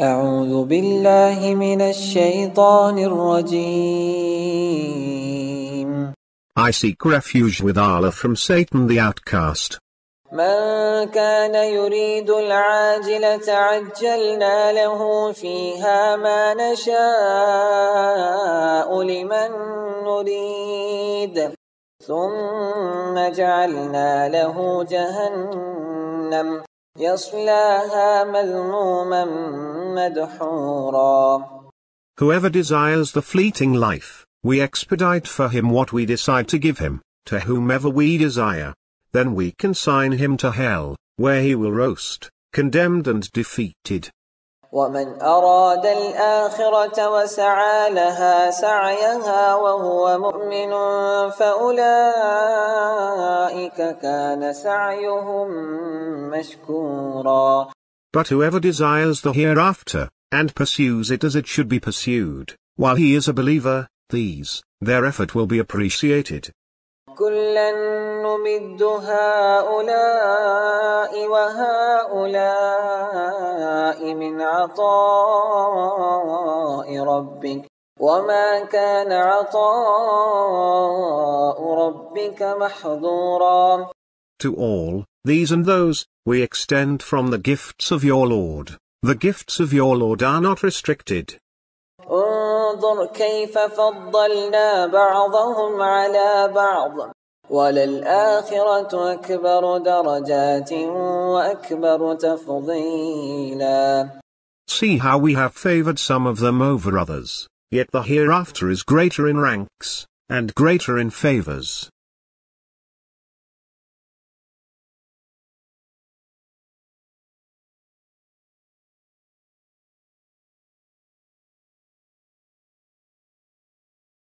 أعوذ بالله من الشيطان الرجيم I seek refuge with Allah from Satan the outcast. من كان يريد العاجلة عجلنا له فيها ما نشاء لمن نريد ثم جعلنا له جهنم يصلاها مذموما مدحورا Whoever desires the fleeting life, we expedite for him what we decide to give him, to whomever we desire. Then we consign him to hell, where he will roast, condemned and defeated. ومن أراد الآخرة وسعى لها سعيها وهو مؤمن فأولئك كان سعيهم مشكورا But whoever desires the hereafter, and pursues it as it should be pursued, while he is a believer, these, their effort will be appreciated. كلا نمد هؤلاء وهؤلاء من عطاء ربك وما كان عطاء ربك محظورا To all, these and those, we extend from the gifts of your Lord. The gifts of your Lord are not restricted. انظر كيف فضلنا بعضهم على بعض وللآخرة أكبر درجات وأكبر تفضيلا See how we have favored some of them over others, yet the hereafter is greater in ranks, and greater in favors.